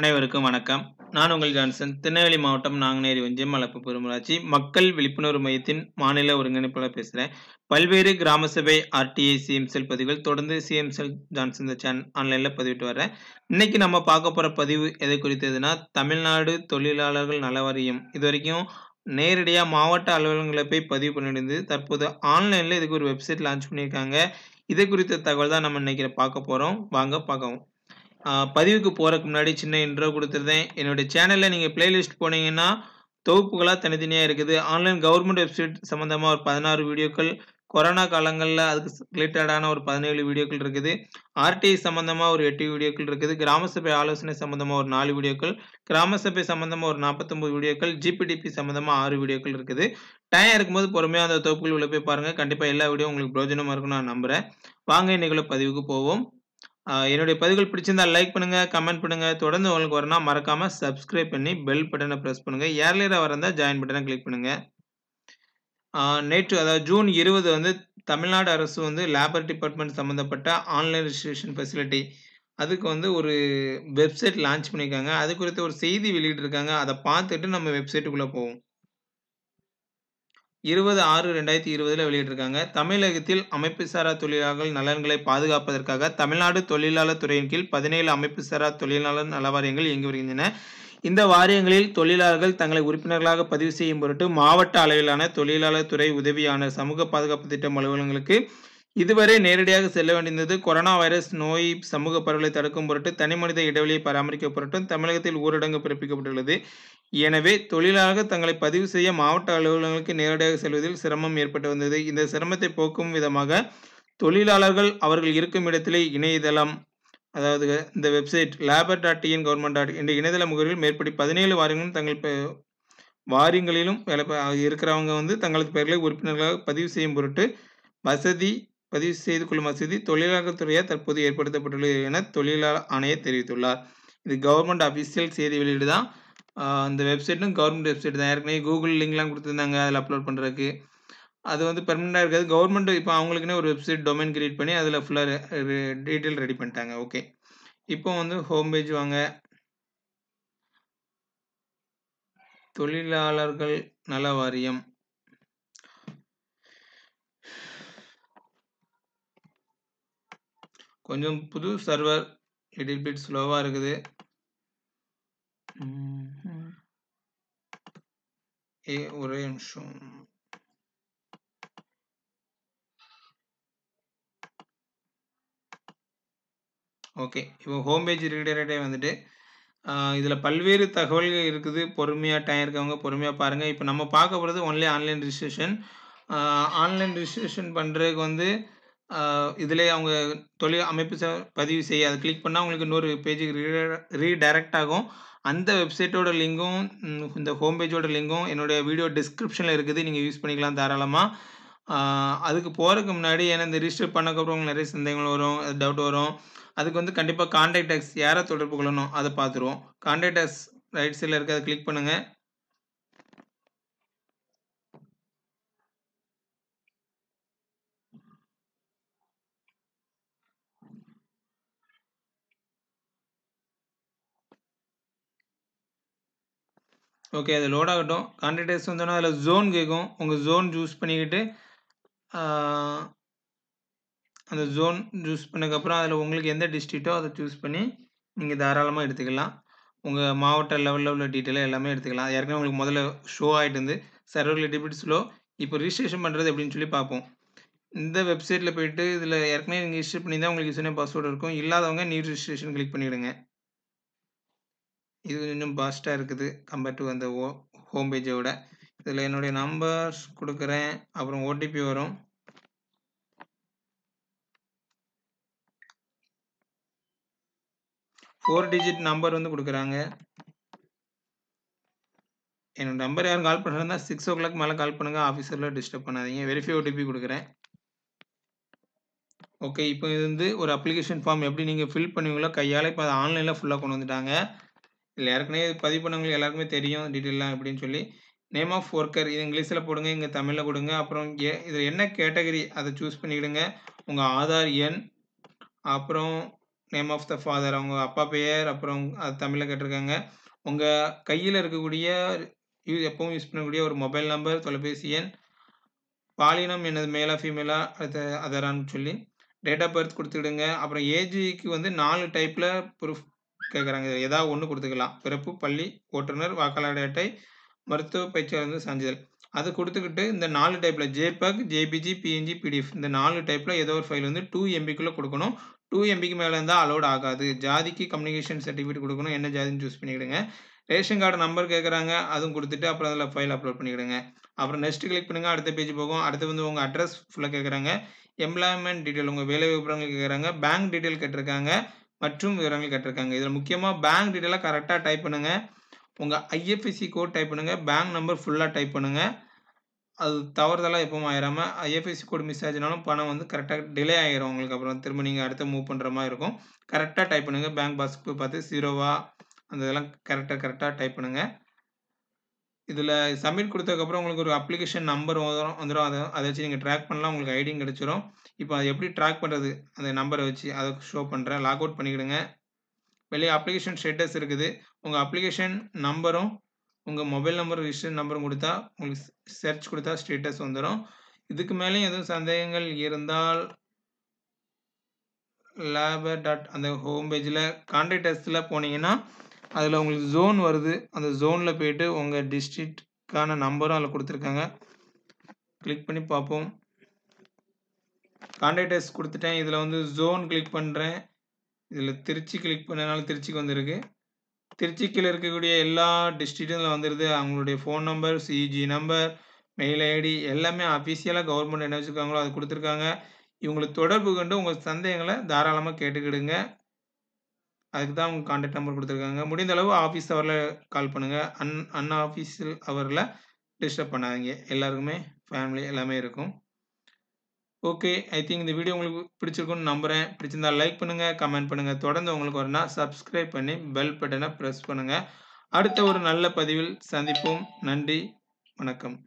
அனைவருக்கும் வணக்கம் நான் உங்கள் ஜான்சன் திருநெல்வேலி மாவட்டம் நாங்குநேரி ஒன்றியம் மலப்பு பெருமராட்சி மக்கள் விழிப்புணர்வு மையத்தின் மாநில ஒருங்கிணைப்பாளர் பேசுகிறேன் பல்வேறு கிராம சபை ஆர்டிஐ சிஎம்செல் பதிவுகள் தொடர்ந்து சிஎம்செல் ஜான்சன் ஆன்லைனில் பதிவிட்டு வரேன் இன்னைக்கு நம்ம பார்க்க போகிற பதிவு எதை குறித்ததுன்னா தமிழ்நாடு தொழிலாளர்கள் நல இது வரைக்கும் நேரடியாக மாவட்ட அலுவலகங்களை போய் பதிவு பண்ணிட்டு தற்போது ஆன்லைனில் இதுக்கு ஒரு வெப்சைட் லான்ச் பண்ணியிருக்காங்க இதை குறித்த தகவல் தான் நம்ம இன்னைக்கு பார்க்க போகிறோம் வாங்க பார்க்கவும் பதிவுக்கு போகிறதுக்கு முன்னாடி சின்ன இன்ட்ரோ கொடுத்துருந்தேன் என்னுடைய சேனலில் நீங்கள் பிளேலிஸ்ட் போனீங்கன்னா தொகுப்புகளாக தனித்தனியாக இருக்குது ஆன்லைன் கவர்மெண்ட் வெப்சைட் சம்மந்தமாக ஒரு பதினாறு வீடியோக்கள் கொரோனா காலங்களில் அதுக்கு ரிலேட்டடான ஒரு பதினேழு வீடியோக்கள் இருக்குது ஆர்டிஐ சம்மந்தமாக ஒரு எட்டு வீடியோக்கள் இருக்குது கிராம சபை ஆலோசனை சம்மந்தமாக ஒரு நாலு வீடியோக்கள் கிராம சபை சம்மந்தமாக ஒரு நாற்பத்தொம்பது வீடியோக்கள் ஜிபிடிபி சம்மந்தமாக ஆறு வீடியோக்கள் இருக்குது டைம் இருக்கும்போது பொறுமையாக அந்த தொகுப்புகள் உள்ள போய் பாருங்கள் கண்டிப்பாக எல்லா வீடியோ உங்களுக்கு பிரயோஜனமாக இருக்கும்னு நான் நம்புகிறேன் வாங்க இன்னைக்குள்ள பதிவுக்கு போவோம் என்னுடைய பதிவுகள் பிடிச்சிருந்தா லைக் பண்ணுங்கள் கமெண்ட் பண்ணுங்கள் தொடர்ந்து உங்களுக்கு வரனா மறக்காமல் சப்ஸ்கிரைப் பண்ணி பெல் பட்டனை ப்ரெஸ் பண்ணுங்கள் ஏர்லியராக வரந்தால் ஜாயின் பட்டனை கிளிக் பண்ணுங்கள் நேற்று அதாவது ஜூன் இருபது வந்து தமிழ்நாடு அரசு வந்து லேபர் டிபார்ட்மெண்ட் சம்மந்தப்பட்ட ஆன்லைன் ரிஜிஸ்ட்ரேஷன் ஃபெசிலிட்டி அதுக்கு வந்து ஒரு வெப்சைட் லான்ச் பண்ணியிருக்காங்க அது குறித்து ஒரு செய்தி வெளியிட்டிருக்காங்க அதை பார்த்துட்டு நம்ம வெப்சைட்டுக்குள்ளே போவோம் இருபது ஆறு ரெண்டாயிரத்தி இருபதில் வெளியிட்டிருக்காங்க தமிழகத்தில் அமைப்பு சாரா தொழிலாளர்கள் நலன்களை பாதுகாப்பதற்காக தமிழ்நாடு தொழிலாளர் துறையின் கீழ் பதினேழு அமைப்பு சாரா தொழிலாளர் நல வாரியங்கள் இயங்கி வருகின்றன இந்த வாரியங்களில் தொழிலாளர்கள் தங்களை உறுப்பினர்களாக பதிவு செய்யும் பொருட்டு மாவட்ட அளவிலான தொழிலாளர் துறை உதவியான சமூக பாதுகாப்பு திட்டம் அலுவலகங்களுக்கு இதுவரை நேரடியாக செல்ல வேண்டியிருந்தது கொரோனா வைரஸ் நோய் சமூக பரவலை தடுக்கும் பொருட்டு தனிமனித இடைவெளியை பராமரிக்க பொருட்டும் தமிழகத்தில் ஊரடங்கு பிறப்பிக்கப்பட்டுள்ளது எனவே தொழிலாளர் தங்களை பதிவு செய்ய மாவட்ட அலுவலகங்களுக்கு நேரடியாக செல்வதில் சிரமம் ஏற்பட்டு வந்தது இந்த சிரமத்தை போக்கும் விதமாக தொழிலாளர்கள் அவர்கள் இருக்கும் இடத்திலே இணையதளம் அதாவது இந்த website labour dot in government dot என்ற இணையதள முகவரியில் மேற்படி பதினேழு வாரியங்களும் தங்கள் வாரியங்களிலும் வேலை இருக்கிறவங்க வந்து தங்களது பெயர்களை உறுப்பினர்களாக பதிவு செய்யும் பொருட்டு வசதி பதிவு செய்து கொள்ளும் வசதி தொழிலாளர் துறையால் தற்போது ஏற்படுத்தப்பட்டுள்ளது என தொழிலாளர் ஆணையர் தெரிவித்துள்ளார் இது கவர்மெண்ட் அஃபிஷியல் செய்தி வெளியீடு தான் அந்த வெப்சைட்டும் கவர்மெண்ட் வெப்சைட் தான் ஏற்கனவே கூகுள் லிங்க்லாம் கொடுத்துருந்தாங்க அதில் அப்லோட் பண்ணுறதுக்கு அது வந்து பெர்மனெண்டாக இருக்காது கவர்மெண்ட் இப்போ அவங்களுக்குன்னே ஒரு வெப்சைட் டொமைன் கிரியேட் பண்ணி அதில் ஃபுல்லாக டீட்டெயில் ரெடி பண்ணிட்டாங்க ஓகே இப்போ வந்து ஹோம் பேஜ் வாங்க தொழிலாளர்கள் நல வாரியம் கொஞ்சம் புது சர்வர் லிட்டில் பிட் ஸ்லோவாக இருக்குது e Orenson. ஓகே இப்போ ஹோம் பேஜ் ரீடரேட்டே வந்துட்டு இதில் பல்வேறு தகவல்கள் இருக்குது பொறுமையாக டைம் இருக்கவங்க பொறுமையாக பாருங்கள் இப்போ நம்ம பார்க்க போகிறது only online registration online registration பண்ணுறதுக்கு வந்து இதிலே அவங்க தொழில் அமைப்பு பதிவு செய்ய அதை கிளிக் பண்ணால் உங்களுக்கு இன்னொரு பேஜுக்கு ரீடைரக்ட் ஆகும் அந்த வெப்சைட்டோட லிங்கும் இந்த ஹோம் பேஜோட லிங்கும் என்னுடைய வீடியோ டிஸ்கிரிப்ஷனில் இருக்குது நீங்கள் யூஸ் பண்ணிக்கலாம் தாராளமாக அதுக்கு போகிறதுக்கு முன்னாடி ஏன்னா இந்த ரிஜிஸ்டர் பண்ணக்கப்புறம் நிறைய சந்தேகங்கள் வரும் டவுட் வரும் அதுக்கு வந்து கண்டிப்பாக கான்டாக்ட் டெக்ஸ் யாரை தொடர்பு கொள்ளணும் அதை பார்த்துருவோம் கான்டாக்ட் டெக்ஸ் ரைட் சைடில் இருக்க அதை கிளிக் பண்ணுங்கள் ஓகே அது லோட் ஆகட்டும் கான்டெக்ட் வந்தோன்னா அதில் ஜோன் கேட்கும் உங்கள் ஜோன் சூஸ் பண்ணிக்கிட்டு அந்த ஜோன் சூஸ் பண்ணக்கப்புறம் அதில் உங்களுக்கு எந்த டிஸ்ட்ரிக்டோ அதை சூஸ் பண்ணி நீங்கள் தாராளமாக எடுத்துக்கலாம் உங்கள் மாவட்ட லெவலில் உள்ள டீட்டெயிலாக எல்லாமே எடுத்துக்கலாம் ஏற்கனவே உங்களுக்கு முதல்ல ஷோ ஆகிட்டு இருந்து சர்வரில் டிபிட்ஸ்லோ இப்போ ரிஜிஸ்ட்ரேஷன் பண்ணுறது அப்படின்னு சொல்லி பார்ப்போம் இந்த வெப்சைட்டில் போயிட்டு இதில் ஏற்கனவே நீங்கள் ரிஜிஸ்டர் பண்ணி தான் உங்களுக்கு சொன்ன பாஸ்வேர்டு இருக்கும் இல்லாதவங்க நியூ ரிஜிஸ்ட்ரேஷன் கிளிக் பண்ணிவிடுங்க இது இன்னும் பாஸ்ட்டாக இருக்குது கம்பேர்ட் டு அந்த ஓ ஹோம் பேஜோட இதில் என்னுடைய நம்பர்ஸ் கொடுக்குறேன் அப்புறம் ஓடிபி வரும் ஃபோர் டிஜிட் நம்பர் வந்து கொடுக்குறாங்க என்னோடய நம்பர் யாரும் கால் பண்ணுறதா சிக்ஸ் ஓ கிளாக் மேலே கால் பண்ணுங்கள் ஆஃபீஸரில் டிஸ்டர்ப் பண்ணாதீங்க வெரிஃபை ஓடிபி கொடுக்குறேன் ஓகே இப்போ இது வந்து ஒரு அப்ளிகேஷன் ஃபார்ம் எப்படி நீங்கள் ஃபில் பண்ணுவீங்களோ கையால் இப்போ அதை ஆன்லைனில் ஃபுல்லாக கொண்டு வந்துட்டாங்க இல்லை ஏற்கனவே பதிவு பண்ணவங்களுக்கு எல்லாருக்குமே தெரியும் டீட்டெயிலாக அப்படின்னு சொல்லி நேம் ஆஃப் ஒர்க்கர் இது இங்கிலீஷில் போடுங்க இங்கே தமிழில் கொடுங்க அப்புறம் ஏ இதில் என்ன கேட்டகரி அதை சூஸ் பண்ணிக்கிடுங்க உங்கள் ஆதார் எண் அப்புறம் நேம் ஆஃப் த ஃபாதர் அவங்க அப்பா பெயர் அப்புறம் அது தமிழில் கேட்டிருக்காங்க உங்கள் கையில் இருக்கக்கூடிய யூ எப்பவும் யூஸ் பண்ணக்கூடிய ஒரு மொபைல் நம்பர் தொலைபேசி எண் பாலினம் எனது மேலா ஃபீமேலா அது அதரான்னு சொல்லி டேட் ஆஃப் பர்த் கொடுத்துடுங்க அப்புறம் ஏஜிக்கு வந்து நாலு டைப்பில் ப்ரூஃப் கேட்குறாங்க ஏதாவது ஒன்று கொடுத்துக்கலாம் பிறப்பு பள்ளி ஓட்டுநர் வாக்காளர் அட்டை மருத்துவ பயிற்சியாளர் சான்றிதழ் அது கொடுத்துக்கிட்டு இந்த நாலு டைப்பில் ஜேபக் ஜேபிஜி பிஎன்ஜி பிடிஎஃப் இந்த நாலு டைப்பில் ஏதோ ஒரு ஃபைல் வந்து டூ எம்பிக்குள்ளே கொடுக்கணும் டூ எம்பிக்கு மேலே இருந்தால் அலோட் ஆகாது ஜாதிக்கு கம்யூனிகேஷன் சர்டிஃபிகேட் கொடுக்கணும் என்ன ஜாதின்னு சூஸ் பண்ணிக்கிடுங்க ரேஷன் கார்டு நம்பர் கேட்குறாங்க அதுவும் கொடுத்துட்டு அப்புறம் அதில் ஃபைல் அப்லோட் பண்ணிக்கிடுங்க அப்புறம் நெக்ஸ்ட் கிளிக் பண்ணுங்கள் அடுத்த பேஜ் போகும் அடுத்து வந்து உங்கள் அட்ரஸ் ஃபுல்லாக கேட்குறாங்க எம்ப்ளாய்மெண்ட் டீட்டெயில் உங்கள் வேலை விவரங்கள் கேட்குறாங்க பேங்க் டீட்டெயில் கேட்டிருக்காங்க மற்றும் விவரங்கள் கேட்டிருக்காங்க இதில் முக்கியமாக பேங்க் டீட்டெயிலாக கரெக்டாக டைப் பண்ணுங்கள் உங்கள் ஐஎஃப்எஸ்சி கோட் டைப் பண்ணுங்கள் பேங்க் நம்பர் ஃபுல்லாக டைப் பண்ணுங்கள் அது தவறுதலாக எப்பவும் ஆயிராமல் ஐஎஃப்எஸ்சி கோடு மிஸ் ஆச்சுனாலும் பணம் வந்து கரெக்டாக டிலே ஆகிரும் உங்களுக்கு அப்புறம் திரும்ப நீங்கள் அடுத்து மூவ் பண்ணுற மாதிரி இருக்கும் கரெக்டாக டைப் பண்ணுங்கள் பேங்க் பாஸ்புக் பார்த்து ஜீரோவா அந்த இதெல்லாம் கரெக்டாக கரெக்டாக டைப் பண்ணுங்கள் இதில் சப்மிட் கொடுத்ததுக்கப்புறம் உங்களுக்கு ஒரு அப்ளிகேஷன் நம்பர் வரும் வந்துடும் அதை அதை வச்சு நீங்கள் ட்ராக் பண்ணலாம் உங்களுக்கு ஐடியும் கிடச்சிரும் இப்போ அதை எப்படி ட்ராக் பண்ணுறது அந்த நம்பரை வச்சு அதை ஷோ பண்ணுறேன் லாக் அவுட் பண்ணிக்கிடுங்க வெளியே அப்ளிகேஷன் ஸ்டேட்டஸ் இருக்குது உங்கள் அப்ளிகேஷன் நம்பரும் உங்கள் மொபைல் நம்பர் ரிஜிஸ்டர் நம்பரும் கொடுத்தா உங்களுக்கு சர்ச் கொடுத்தா ஸ்டேட்டஸ் வந்துடும் இதுக்கு மேலேயும் எதுவும் சந்தேகங்கள் இருந்தால் லேபர் டாட் அந்த ஹோம் பேஜில் கான்டாக்ட் டெஸ்ட்டில் போனீங்கன்னா அதில் உங்களுக்கு ஜோன் வருது அந்த ஜோனில் போயிட்டு உங்கள் டிஸ்ட்ரிக்ட்கான நம்பரும் அதில் கொடுத்துருக்காங்க கிளிக் பண்ணி பார்ப்போம் கான்டாக்டர்ஸ் கொடுத்துட்டேன் இதில் வந்து ஜோன் கிளிக் பண்ணுறேன் இதில் திருச்சி கிளிக் பண்ணனால திருச்சிக்கு வந்திருக்கு திருச்சிக்கில் இருக்கக்கூடிய எல்லா டிஸ்ட்ரிக்டும் வந்துடுது அவங்களுடைய phone number CG number mail ID எல்லாமே அஃபிஷியலாக கவர்மெண்ட் என்ன வச்சுருக்காங்களோ அது கொடுத்துருக்காங்க இவங்களை தொடர்பு கொண்டு உங்கள் சந்தேகங்களை தாராளமாக கேட்டுக்கிடுங்க அதுக்கு தான் உங்கள் கான்டாக்ட் நம்பர் கொடுத்துருக்காங்க முடிந்த அளவு ஆஃபீஸ் அவரில் கால் பண்ணுங்கள் அன் அன் ஆஃபீஸில் அவரில் டிஸ்டர்ப் பண்ணாதீங்க எல்லாருக்குமே ஃபேமிலி எல்லாமே இருக்கும் ஓகே ஐ திங்க் இந்த வீடியோ உங்களுக்கு பிடிச்சிருக்குன்னு நம்புகிறேன் பிடிச்சிருந்தா லைக் பண்ணுங்கள் கமெண்ட் பண்ணுங்கள் தொடர்ந்து உங்களுக்கு வரனா சப்ஸ்கிரைப் பண்ணி பெல் பட்டனை ப்ரெஸ் பண்ணுங்கள் அடுத்த ஒரு நல்ல பதிவில் சந்திப்போம் நன்றி வணக்கம்